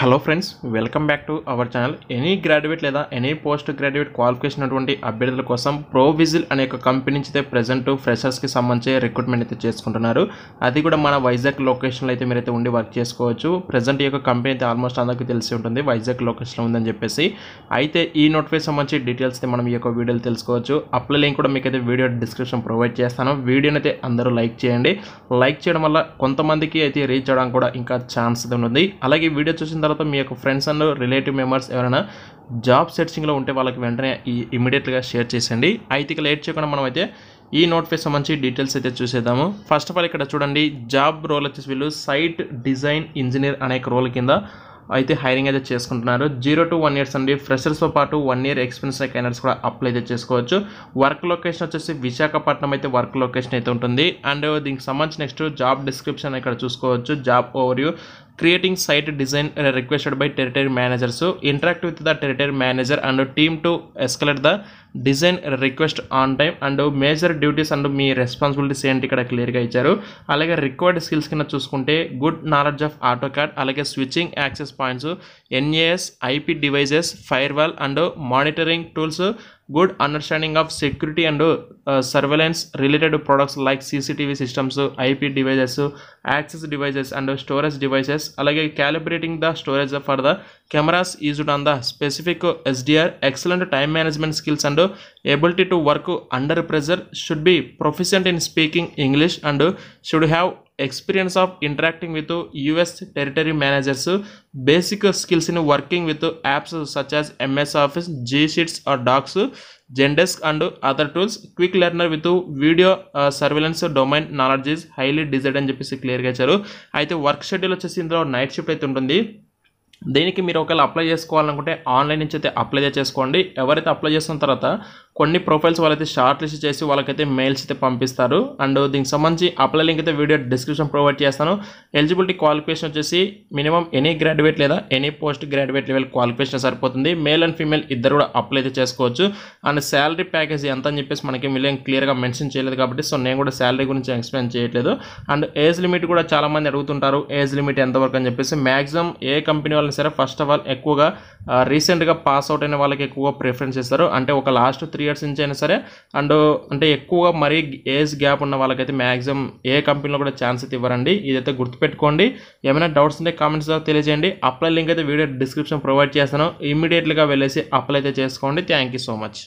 hello friends welcome back to our channel any graduate లేదా any post graduate qualification ఉన్నటువంటి అభ్యర్థుల కోసం ప్రోవిజిల్ అనే ఒక కంపెనీ నుంచి అయితే ప్రజెంట్ ఫ్రెషర్స్కి సంబంధించి రిక్రూట్మెంట్ అయితే చేసుకుంటున్నారు అది కూడా మన వైజాగ్ లొకేషన్లో అయితే మీరైతే ఉండి వర్క్ చేసుకోవచ్చు ప్రజెంట్ ఈ యొక్క కంపెనీ అయితే ఆల్మోస్ట్ అందరికీ తెలిసి ఉంటుంది వైజాగ్ లొకేషన్లో ఉందని చెప్పేసి అయితే ఈ నోటిఫికేషన్ సంబంధించి డీటెయిల్స్ అయితే మనం ఈ యొక్క వీడియోలు తెలుసుకోవచ్చు అప్లై లింక్ కూడా మీకు అయితే వీడియో డిస్క్రిప్షన్ ప్రొవైడ్ చేస్తాను వీడియోని అయితే అందరూ లైక్ చేయండి లైక్ చేయడం వల్ల కొంతమందికి అయితే రీచ్ అవ్వడం కూడా ఇంకా ఛాన్స్ ఉంది అలాగే వీడియో చూసిన తర్వాత మీ యొక్క ఫ్రెండ్స్ అండ్ రిలేటివ్ మెంబర్స్ ఎవరైనా జాబ్ సెర్చింగ్లో ఉంటే వాళ్ళకి వెంటనే ఇమీడియట్గా షేర్ చేసేయండి అయితే ఇక లేట్ చేయకుండా మనం అయితే ఈ నోటిఫికేషన్ సంబంధించి డీటెయిల్స్ అయితే చూసేద్దాము ఫస్ట్ ఆఫ్ ఆల్ ఇక్కడ చూడండి జాబ్ రోల్ వచ్చేసి వీళ్ళు సైట్ డిజైన్ ఇంజనీర్ అనే రోల్ కింద అయితే హైరింగ్ అయితే చేసుకుంటున్నారు జీరో టు వన్ ఇయర్స్ అండి ఫ్రెషర్స్తో పాటు వన్ ఇయర్ ఎక్స్పీరియన్స్ క్యాండర్స్ కూడా అప్లై అయితే చేసుకోవచ్చు వర్క్ లొకేషన్ వచ్చేసి విశాఖపట్నం అయితే వర్క్ లొకేషన్ అయితే ఉంటుంది అండ్ దీనికి సంబంధించి నెక్స్ట్ జాబ్ డిస్క్రిప్షన్ ఇక్కడ చూసుకోవచ్చు job overview creating site design requested by territory managers interact with the the manager and team to to the design request on time and major duties and మీ responsibilities ఏంటి ఇక్కడ క్లియర్గా ఇచ్చారు అలాగే required skills కింద చూసుకుంటే good knowledge of AutoCAD అలాగే switching access points NAS IP devices firewall and monitoring tools good understanding of security and surveillance related products like CCTV systems IP devices access devices and storage devices అలాగే calibrating the storage for the cameras used on the specific SDR excellent time management skills and ability to work under pressure should be proficient in speaking English and should have experience of interacting with US territory managers basic skills in working with apps such as MS Office G Sheets or Docs Zendesk and other tools quick learner with video surveillance domain knowledge highly desired అని చెప్పేసి క్లియర్గా ఇచ్చారు అయితే work schedule వచ్చేసి ఇందులో night shift అయితే ఉంటుంది దీనికి మీరు ఒకవేళ అప్లై చేసుకోవాలనుకుంటే ఆన్లైన్ నుంచి అయితే అప్లై చేసుకోండి ఎవరైతే అప్లై చేసిన తర్వాత కొన్ని ప్రొఫైల్స్ వాళ్ళైతే షార్ట్ లిస్ట్ చేసి వాళ్ళకైతే మెయిల్స్ అయితే పంపిస్తారు అండ్ దీనికి సంబంధించి అప్లై లింక్ అయితే వీడియో డిస్క్రిప్షన్ ప్రొవైడ్ చేస్తాను ఎలిజిబిలిటీ క్వాలిఫికేషన్ వచ్చేసి మినిమం ఎనీ గ్రాడ్యుయేట్ లేదా any post graduate level qualification సరిపోతుంది మేల్ అండ్ ఫీమేల్ ఇద్దరు కూడా అప్లై అయితే చేసుకోవచ్చు అండ్ శాలరీ ప్యాకేజ్ ఎంత అని చెప్పేసి మనకి మిలియం క్లియర్గా మెన్షన్ చేయలేదు కాబట్టి సో నేను కూడా శాలరీ గురించి ఎక్స్ప్లెయిన్ చేయట్లేదు అండ్ ఏజ్ లిమిట్ కూడా చాలామంది అడుగుతుంటారు ఏజ్ లిమిట్ ఎంతవరకు అని చెప్పేసి మ్యాక్సిమం ఏ కంపెనీ వాళ్ళని సరే ఫస్ట్ ఆఫ్ ఆల్ ఎక్కువగా రీసెంట్గా పాస్ అవుట్ అయిన వాళ్ళకి ఎక్కువ ప్రిఫరెన్స్ ఇస్తారు అంటే ఒక లాస్ట్ త్రీ త్రీ ఇయర్స్ నుంచి అయినా సరే అండ్ అంటే ఎక్కువ మరీ ఏజ్ గ్యాప్ ఉన్న వాళ్ళకైతే మ్యాక్సిమం ఏ కంపెనీలో కూడా ఛాన్స్ అయితే ఇవ్వరండి ఇదైతే గుర్తుపెట్టుకోండి ఏమైనా డౌట్స్ ఉంటే కామెంట్స్ తెలియజేయండి అప్లై లింక్ అయితే వీడియో డిస్క్రిప్షన్ ప్రొవైడ్ చేస్తాను ఇమీడియట్లీగా వెళ్ళేసి అప్లై అయితే చేసుకోండి థ్యాంక్ యూ సో మచ్